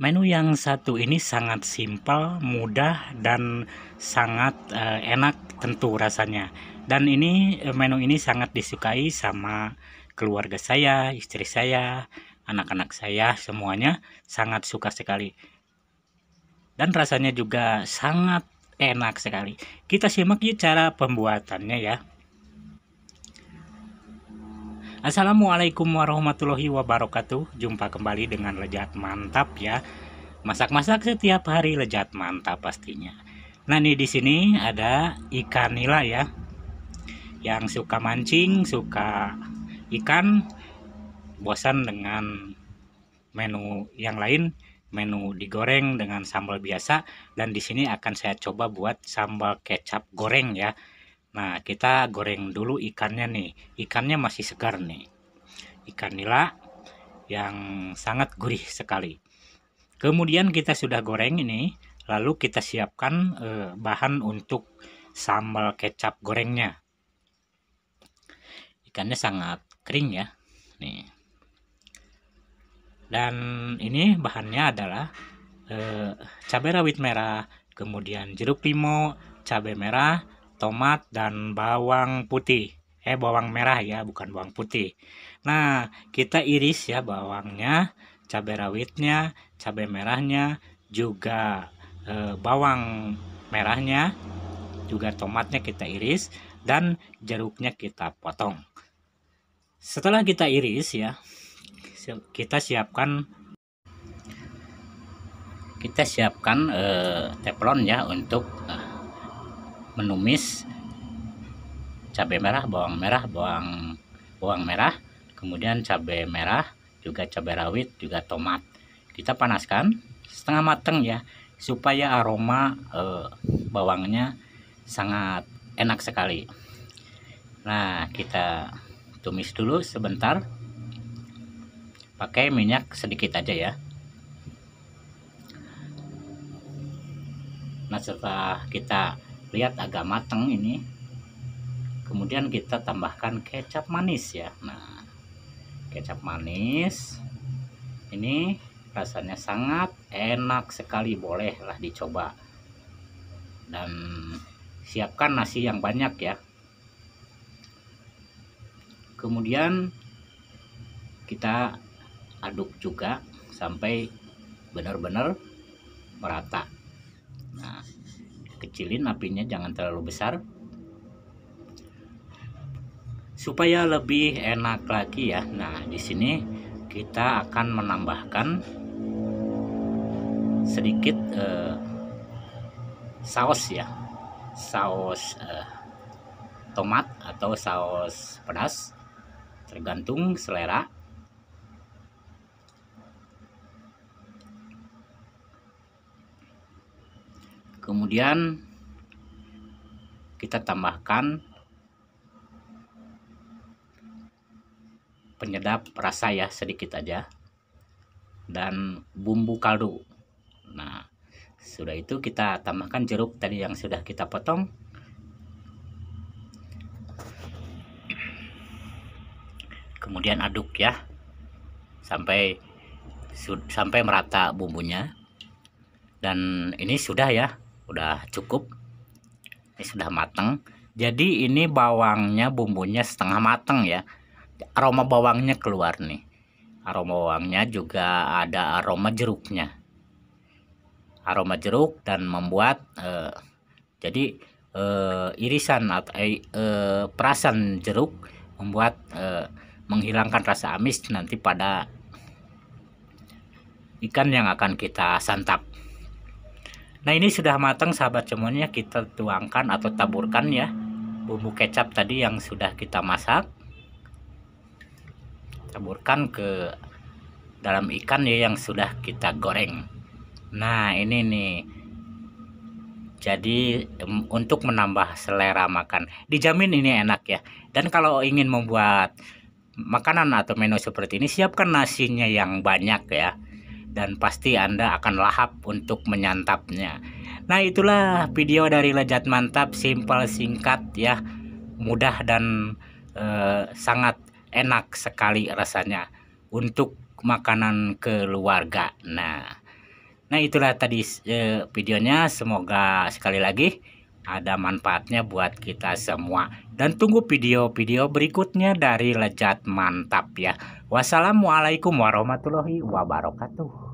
Menu yang satu ini sangat simpel, mudah dan sangat uh, enak tentu rasanya. Dan ini eh, menu ini sangat disukai sama keluarga saya, istri saya, anak-anak saya semuanya sangat suka sekali. Dan rasanya juga sangat enak sekali. Kita simak yuk cara pembuatannya ya. Assalamualaikum warahmatullahi wabarakatuh Jumpa kembali dengan Lejat Mantap ya Masak-masak setiap hari Lejat Mantap pastinya Nah ini di sini ada ikan nila ya Yang suka mancing, suka ikan Bosan dengan menu yang lain menu digoreng dengan sambal biasa dan di sini akan saya coba buat sambal kecap goreng ya Nah, kita goreng dulu ikannya nih. Ikannya masih segar nih. Ikan nila yang sangat gurih sekali. Kemudian kita sudah goreng ini, lalu kita siapkan eh, bahan untuk sambal kecap gorengnya. Ikannya sangat kering ya. Nih. Dan ini bahannya adalah eh, cabai rawit merah, kemudian jeruk limau, cabai merah, tomat dan bawang putih eh bawang merah ya bukan bawang putih nah kita iris ya bawangnya cabai rawitnya cabai merahnya juga e, bawang merahnya juga tomatnya kita iris dan jeruknya kita potong setelah kita iris ya kita siapkan kita siapkan e, teflon ya untuk eh, menumis cabai merah, bawang merah, bawang bawang merah, kemudian cabai merah, juga cabai rawit, juga tomat. Kita panaskan setengah matang ya, supaya aroma eh, bawangnya sangat enak sekali. Nah, kita tumis dulu sebentar. Pakai minyak sedikit aja ya. Nah, setelah kita lihat agak mateng ini kemudian kita tambahkan kecap manis ya nah kecap manis ini rasanya sangat enak sekali bolehlah dicoba dan siapkan nasi yang banyak ya kemudian kita aduk juga sampai benar-benar merata nah kecilin apinya jangan terlalu besar supaya lebih enak lagi ya nah di sini kita akan menambahkan sedikit eh, saus ya saus eh, tomat atau saus pedas tergantung selera kemudian kita tambahkan penyedap rasa ya sedikit aja dan bumbu kaldu nah sudah itu kita tambahkan jeruk tadi yang sudah kita potong kemudian aduk ya sampai sampai merata bumbunya dan ini sudah ya udah cukup ini sudah mateng jadi ini bawangnya bumbunya setengah mateng ya aroma bawangnya keluar nih aroma bawangnya juga ada aroma jeruknya aroma jeruk dan membuat eh, jadi eh, irisan atau eh, eh, perasan jeruk membuat eh, menghilangkan rasa amis nanti pada ikan yang akan kita santap Nah ini sudah matang sahabat semuanya kita tuangkan atau taburkan ya bumbu kecap tadi yang sudah kita masak. Taburkan ke dalam ikan ya yang sudah kita goreng. Nah ini nih jadi untuk menambah selera makan dijamin ini enak ya dan kalau ingin membuat makanan atau menu seperti ini siapkan nasinya yang banyak ya dan pasti Anda akan lahap untuk menyantapnya. Nah, itulah video dari Lejat Mantap, simpel singkat ya, mudah dan e, sangat enak sekali rasanya untuk makanan keluarga. Nah, nah itulah tadi e, videonya, semoga sekali lagi ada manfaatnya buat kita semua. Dan tunggu video-video berikutnya dari Lejat Mantap ya. Wassalamualaikum warahmatullahi wabarakatuh.